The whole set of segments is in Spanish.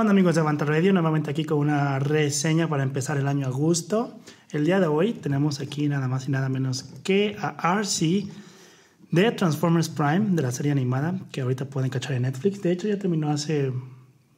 Hola amigos de Avant Radio? Nuevamente aquí con una reseña para empezar el año a gusto. El día de hoy tenemos aquí nada más y nada menos que a RC de Transformers Prime, de la serie animada, que ahorita pueden cachar en Netflix. De hecho ya terminó hace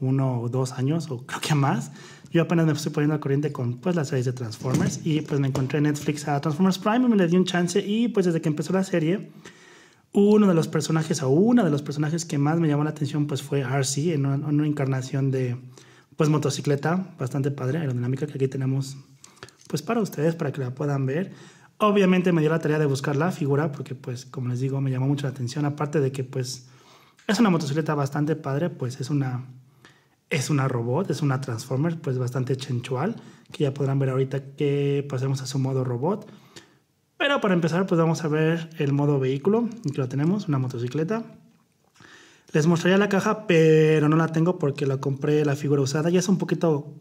uno o dos años, o creo que más. Yo apenas me estoy poniendo al corriente con pues, las series de Transformers y pues me encontré en Netflix a Transformers Prime y me le di un chance y pues desde que empezó la serie uno de los personajes o una de los personajes que más me llamó la atención pues fue RC en una, encarnación de pues motocicleta bastante padre aerodinámica que aquí tenemos pues para ustedes para que la puedan ver obviamente me dio la tarea de buscar la figura porque pues como les digo me llamó mucho la atención aparte de que pues es una motocicleta bastante padre pues es una es una robot es una transformer pues bastante chenchual que ya podrán ver ahorita que pasemos a su modo robot pero para empezar, pues vamos a ver el modo vehículo. que lo tenemos, una motocicleta. Les mostraría la caja, pero no la tengo porque la compré la figura usada. Ya es un poquito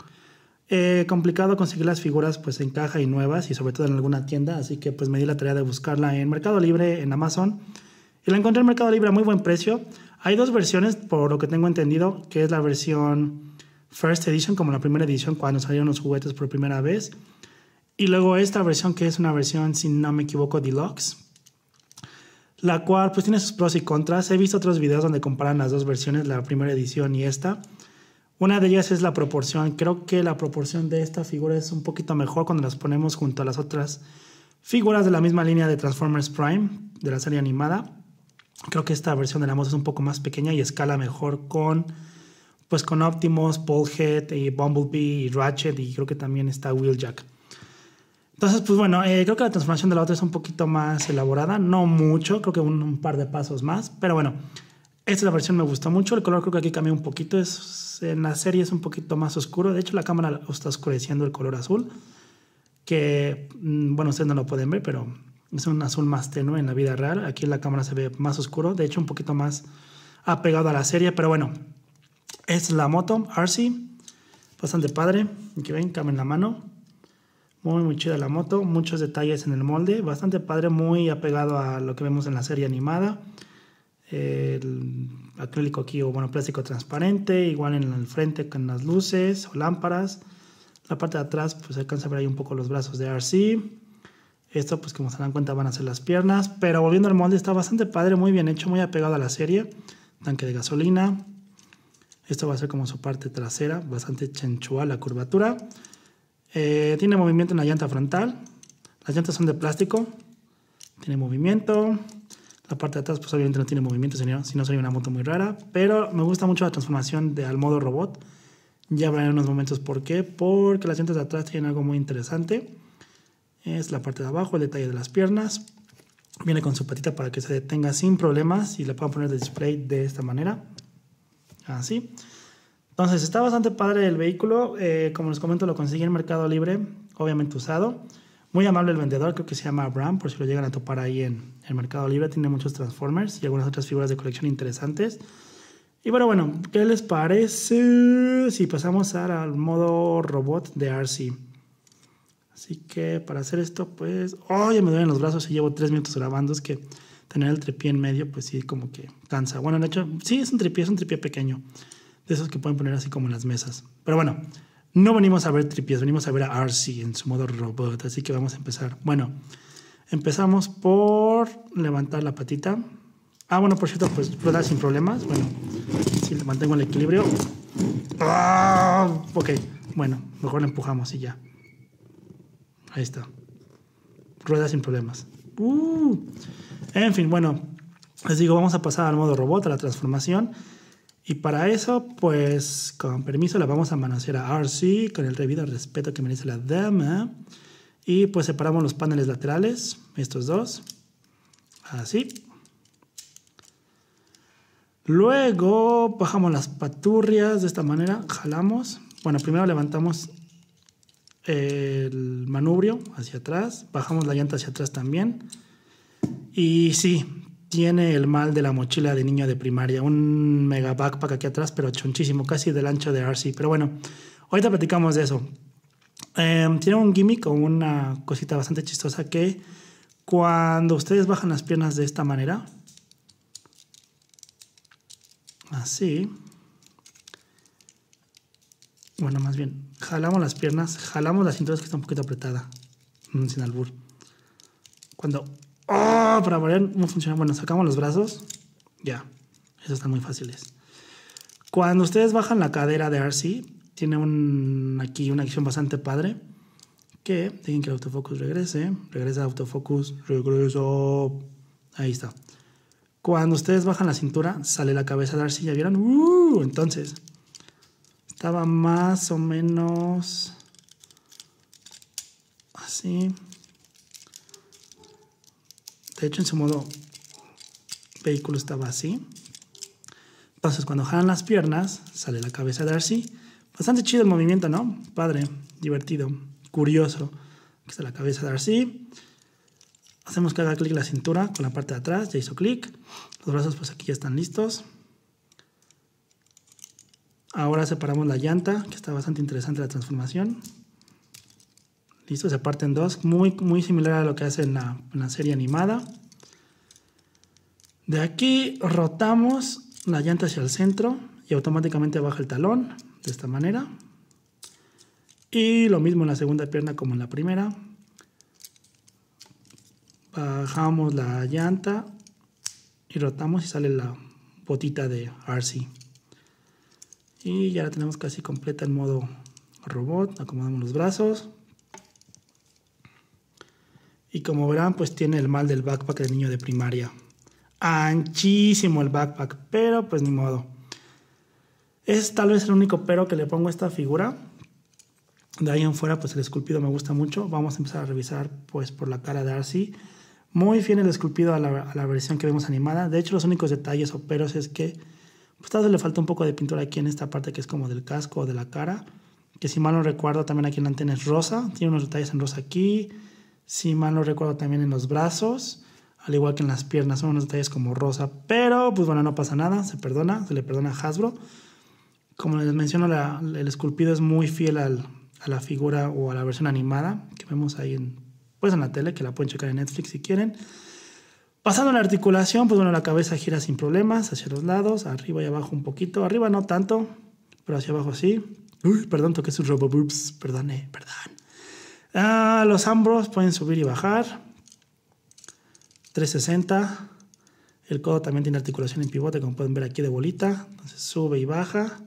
eh, complicado conseguir las figuras pues en caja y nuevas y sobre todo en alguna tienda. Así que pues me di la tarea de buscarla en Mercado Libre, en Amazon. Y la encontré en Mercado Libre a muy buen precio. Hay dos versiones, por lo que tengo entendido, que es la versión First Edition, como la primera edición cuando salieron los juguetes por primera vez. Y luego esta versión que es una versión, si no me equivoco, deluxe, la cual pues tiene sus pros y contras. He visto otros videos donde comparan las dos versiones, la primera edición y esta. Una de ellas es la proporción. Creo que la proporción de esta figura es un poquito mejor cuando las ponemos junto a las otras figuras de la misma línea de Transformers Prime, de la serie animada. Creo que esta versión de la moza es un poco más pequeña y escala mejor con pues con Optimus, Bullhead, y Bumblebee y Ratchet y creo que también está Wheeljack. Entonces, pues bueno, eh, creo que la transformación de la otra es un poquito más elaborada, no mucho, creo que un, par de pasos más, pero bueno, esta es la versión me gustó mucho, el color creo que aquí cambia un poquito, es, en la serie es un poquito más oscuro, de hecho la cámara está oscureciendo el color azul, que mm, bueno, ustedes no lo pueden ver, pero es un azul más tenue en la vida real, aquí en la cámara se ve más oscuro, de hecho un poquito más apegado a la serie, pero bueno, es la moto RC, bastante padre, que ven, cambia la mano. Muy, muy chida la moto, muchos detalles en el molde, bastante padre, muy apegado a lo que vemos en la serie animada. El acrílico aquí, o bueno, plástico transparente, igual en el frente con las luces o lámparas. La parte de atrás, pues alcanza a ver ahí un poco los brazos de RC. Esto, pues como se dan cuenta, van a ser las piernas. Pero volviendo al molde, está bastante padre, muy bien hecho, muy apegado a la serie. Tanque de gasolina. Esto va a ser como su parte trasera, bastante chenchua la curvatura. Eh, tiene movimiento en la llanta frontal. Las llantas son de plástico. Tiene movimiento. La parte de atrás, pues obviamente no tiene movimiento, si no sería una moto muy rara. Pero me gusta mucho la transformación de, al modo robot. Ya hablaré en unos momentos por qué. Porque las llantas de atrás tienen algo muy interesante. Es la parte de abajo, el detalle de las piernas. Viene con su patita para que se detenga sin problemas y le puedan poner el display de esta manera. Así. Entonces, está bastante padre el vehículo. Eh, como les comento, lo conseguí en Mercado Libre, obviamente usado. Muy amable el vendedor, creo que se llama Bram, por si lo llegan a topar ahí en el Mercado Libre. Tiene muchos Transformers y algunas otras figuras de colección interesantes. Y bueno, bueno, ¿qué les parece si pasamos al modo robot de RC? Así que para hacer esto, pues... ¡ay! me duelen los brazos y llevo tres minutos grabando! Es que tener el tripié en medio, pues sí, como que cansa. Bueno, de hecho, sí, es un tripié, es un tripié pequeño de esos que pueden poner así como en las mesas. Pero bueno, no venimos a ver tripies, venimos a ver a Arcee en su modo robot, así que vamos a empezar. Bueno, empezamos por levantar la patita. Ah, bueno, por cierto, pues rueda sin problemas. Bueno, si le mantengo el equilibrio. ¡Ah! Ok, bueno, mejor la empujamos y ya. Ahí está. Rueda sin problemas. Uh. En fin, bueno, les digo, vamos a pasar al modo robot, a la transformación. Y para eso, pues con permiso, la vamos a manosear a RC con el debido respeto que merece la dama. Y pues separamos los paneles laterales, estos dos, así. Luego bajamos las paturrias de esta manera, jalamos. Bueno, primero levantamos el manubrio hacia atrás, bajamos la llanta hacia atrás también. Y sí, tiene el mal de la mochila de niño de primaria. Un mega backpack aquí atrás, pero chonchísimo, casi del ancho de RC. Pero bueno, ahorita platicamos de eso. Em, tiene un gimmick o una cosita bastante chistosa que cuando ustedes bajan las piernas de esta manera, así, bueno, más bien, jalamos las piernas, jalamos las cintura que está un poquito apretada, mm, sin albur. Cuando Oh, para ver cómo funciona. Bueno, sacamos los brazos. Ya. Eso está muy fácil. Cuando ustedes bajan la cadera de RC, tiene un, aquí una acción bastante padre. Que dejen que el autofocus regrese. Regresa autofocus. Regreso Ahí está. Cuando ustedes bajan la cintura, sale la cabeza de Arcy, ¿ya vieron? ¡Uh! entonces, estaba más o menos así. De hecho, en su modo vehículo estaba así. Pasos cuando jalan las piernas, sale la cabeza de Darcy. Bastante chido el movimiento, ¿no? Padre, divertido, curioso. Aquí está la cabeza de Darcy. Hacemos que haga clic la cintura con la parte de atrás, ya hizo clic. Los brazos pues aquí ya están listos. Ahora separamos la llanta, que está bastante interesante la transformación. Listo, se parte en dos. Muy, muy similar a lo que hace en la, serie animada. De aquí rotamos la llanta hacia el centro y automáticamente baja el talón de esta manera. Y lo mismo en la segunda pierna como en la primera. Bajamos la llanta y rotamos y sale la botita de RC. Y ya la tenemos casi completa en modo robot. Acomodamos los brazos. Y como verán, pues tiene el mal del backpack del niño de primaria. Anchísimo el backpack, pero pues ni modo. Es tal vez el único pero que le pongo a esta figura. De ahí en fuera, pues el esculpido me gusta mucho. Vamos a empezar a revisar pues por la cara de Arcy. Muy fiel el esculpido a la, a la versión que vemos animada. De hecho, los únicos detalles o peros es que pues tal vez le falta un poco de pintura aquí en esta parte que es como del casco o de la cara. Que si mal no recuerdo, también aquí en la antena es rosa. Tiene unos detalles en rosa aquí si mal no recuerdo, también en los brazos, al igual que en las piernas, son unos detalles como rosa, pero pues bueno, no pasa nada, se perdona, se le perdona a Hasbro. Como les menciono, el esculpido es muy fiel a la figura o a la versión animada que vemos ahí en, pues en la tele, que la pueden checar en Netflix si quieren. Pasando a la articulación, pues bueno, la cabeza gira sin problemas hacia los lados, arriba y abajo un poquito, arriba no tanto, pero hacia abajo sí. Uy, perdón, toqué sus robo perdone, perdón. Ah, los hombros pueden subir y bajar. 360. El codo también tiene articulación en pivote, como pueden ver aquí de bolita. sube y baja.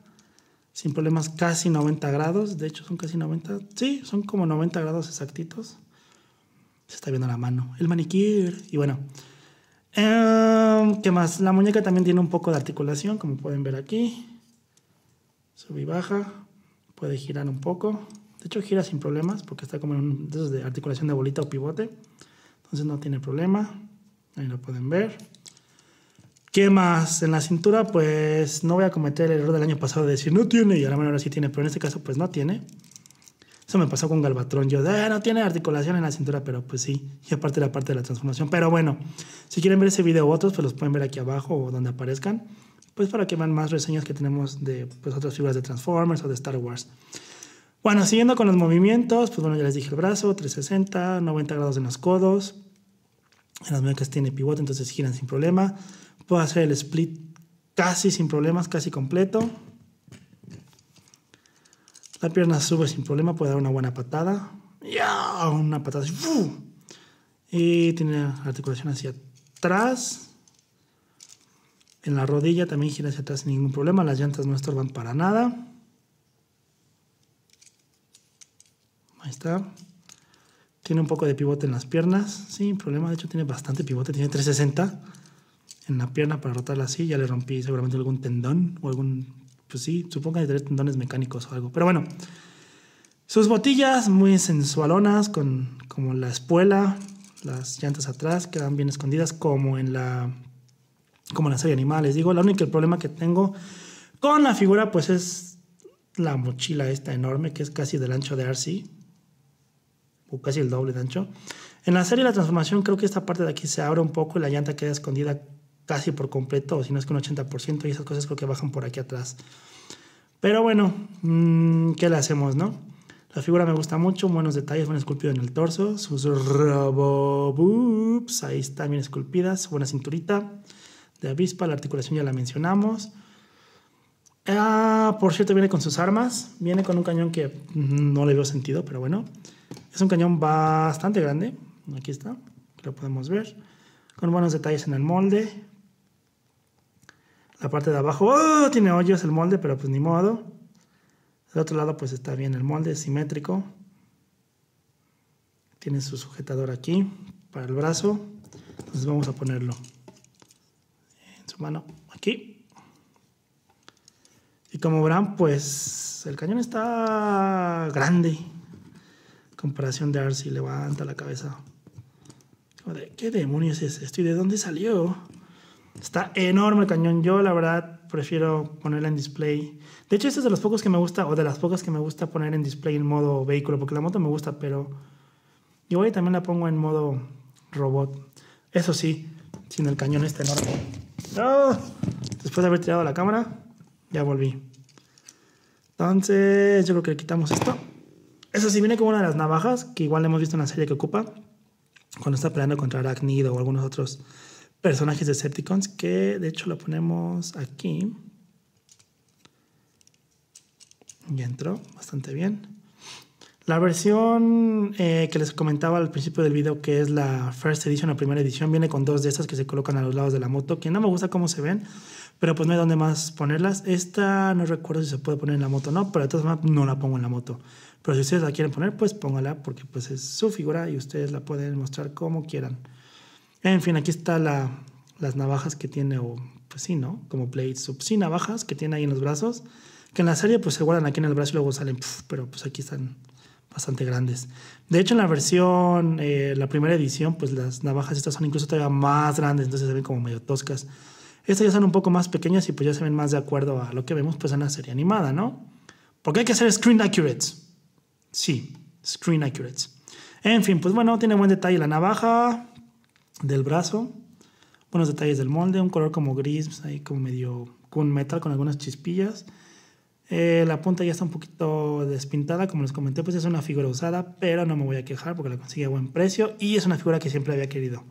Sin problemas, casi 90 grados. De hecho, son casi 90. Sí, son como 90 grados exactitos. Se está viendo la mano. El maniquí. Y bueno. Em, ¿Qué más? La muñeca también tiene un poco de articulación, como pueden ver aquí. Sube y baja. Puede girar un poco. De hecho, gira sin problemas porque está como en un, de, de articulación de bolita o pivote. Entonces no tiene problema. Ahí lo pueden ver. ¿Qué más? En la cintura, pues no voy a cometer el error del año pasado de decir no tiene y ahora la ahora sí tiene, pero en este caso, pues no tiene. Eso me pasó con Galvatron. Yo, de, ah, no tiene articulación en la cintura, pero pues sí. Y aparte la parte de la transformación. Pero bueno, si quieren ver ese video u otros, pues los pueden ver aquí abajo o donde aparezcan. Pues para que vean más reseñas que tenemos de pues, otras figuras de Transformers o de Star Wars. Bueno, siguiendo con los movimientos, pues bueno, ya les dije el brazo, 360, 90 grados en los codos. En las muñecas tiene pivote, entonces giran sin problema. Puedo hacer el split casi sin problemas, casi completo. La pierna sube sin problema, puede dar una buena patada. ¡Ya! Una patada Y tiene articulación hacia atrás. En la rodilla también gira hacia atrás sin ningún problema. Las llantas no estorban para nada. Tiene un poco de pivote en las piernas, sin problema. De hecho, tiene bastante pivote, tiene 360 en la pierna para rotarla así. Ya le rompí seguramente algún tendón o algún, pues sí, supongo que tres tendones mecánicos o algo. Pero bueno, sus botillas muy sensualonas, con como la espuela, las llantas atrás quedan bien escondidas, como en la, como en la serie animales. Digo, la única problema que tengo con la figura, pues es la mochila esta enorme que es casi del ancho de Arcee casi el doble de ancho. En la serie La Transformación creo que esta parte de aquí se abre un poco y la llanta queda escondida casi por completo, o si no es que un 80%, y esas cosas creo que bajan por aquí atrás. Pero bueno, mm, ¿qué le hacemos, no? La figura me gusta mucho, buenos detalles, buen esculpido en el torso, sus roboboops, ahí están bien esculpidas, buena cinturita de avispa, la articulación ya la mencionamos. Ah, por cierto, viene con sus armas, viene con un cañón que mm, no le veo sentido, pero bueno. Es un cañón bastante grande. Aquí está, lo podemos ver. Con buenos detalles en el molde. La parte de abajo, ¡oh! tiene hoyos el molde, pero pues ni modo. Del otro lado pues está bien el molde, simétrico. Tiene su sujetador aquí para el brazo. Entonces vamos a ponerlo en su mano aquí. Y como verán, pues el cañón está grande comparación de Arcee levanta la cabeza. ¿qué demonios es esto? ¿Y de dónde salió? Está enorme el cañón. Yo, la verdad, prefiero ponerla en display. De hecho, este es de los pocos que me gusta, o de las pocas que me gusta poner en display en modo vehículo, porque la moto me gusta, pero yo también la pongo en modo robot. Eso sí, sin el cañón está enorme. ¡Ah! Después de haber tirado la cámara, ya volví. Entonces, yo creo que quitamos esto. Eso sí viene con una de las navajas, que igual hemos visto en la serie que ocupa, cuando está peleando contra Arachnid o algunos otros personajes de Decepticons, que de hecho la ponemos aquí. Y entró bastante bien. La versión eh, que les comentaba al principio del video, que es la First Edition la primera edición, viene con dos de estas que se colocan a los lados de la moto, que no me gusta cómo se ven, pero pues no hay dónde más ponerlas. Esta no recuerdo si se puede poner en la moto o no, pero de todas formas no la pongo en la moto. Pero si ustedes la quieren poner, pues póngala porque pues es su figura y ustedes la pueden mostrar como quieran. En fin, aquí está la, las navajas que tiene, o pues sí, ¿no? Como blades, o, pues, sí, navajas que tiene ahí en los brazos, que en la serie pues se guardan aquí en el brazo y luego salen, pero pues aquí están bastante grandes. De hecho, en la versión, eh, la primera edición, pues las navajas estas son incluso todavía más grandes, entonces se ven como medio toscas. Estas ya son un poco más pequeñas y pues ya se ven más de acuerdo a lo que vemos pues en la serie animada, ¿no? Porque hay que hacer screen accurate. Sí, Screen Accurate. En fin, pues bueno, tiene buen detalle la navaja del brazo, buenos detalles del molde, un color como gris, pues ahí como medio con metal con algunas chispillas. Eh, la punta ya está un poquito despintada, como les comenté, pues es una figura usada, pero no me voy a quejar porque la conseguí a buen precio y es una figura que siempre había querido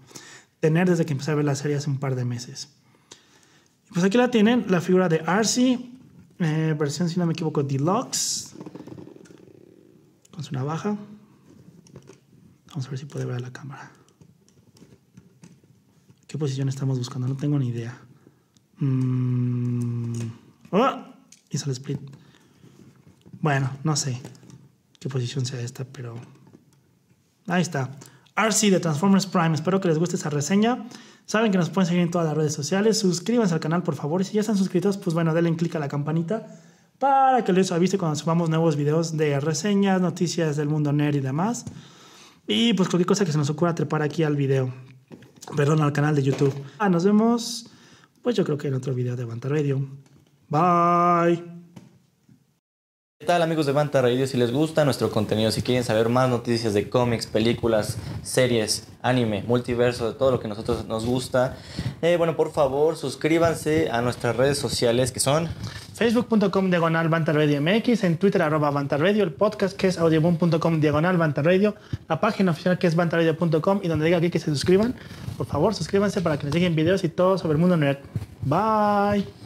tener desde que empecé a ver la serie hace un par de meses. Pues aquí la tienen, la figura de Arcee, eh, versión si no me equivoco deluxe, una baja Vamos a ver si puede ver la cámara. ¿Qué posición estamos buscando? No tengo ni idea. Mm. ¡Ah! Hizo el split. Bueno, no sé qué posición sea esta, pero... Ahí está. RC de Transformers Prime. Espero que les guste esa reseña. Saben que nos pueden seguir en todas las redes sociales. Suscríbanse al canal, por favor. Y si ya están suscritos, pues bueno, denle click a la campanita para que les avise cuando subamos nuevos videos de reseñas, noticias del mundo nerd y demás. Y pues cualquier cosa que se nos ocurra trepar aquí al video, perdón, al canal de YouTube. Ah, nos vemos, pues yo creo que en otro video de Banta Radio. Bye. ¿Qué tal amigos de Banta Radio? Si les gusta nuestro contenido, si quieren saber más noticias de cómics, películas, series, anime, multiverso, de todo lo que nosotros nos gusta, eh, bueno, por favor suscríbanse a nuestras redes sociales que son facebook.com diagonal Radio MX, en Twitter arroba Radio el podcast que es audioboom.com diagonal Radio la página oficial que es bantarradio.com y donde diga aquí que se suscriban, por favor suscríbanse para que nos lleguen videos y todo sobre el mundo nerd. Bye.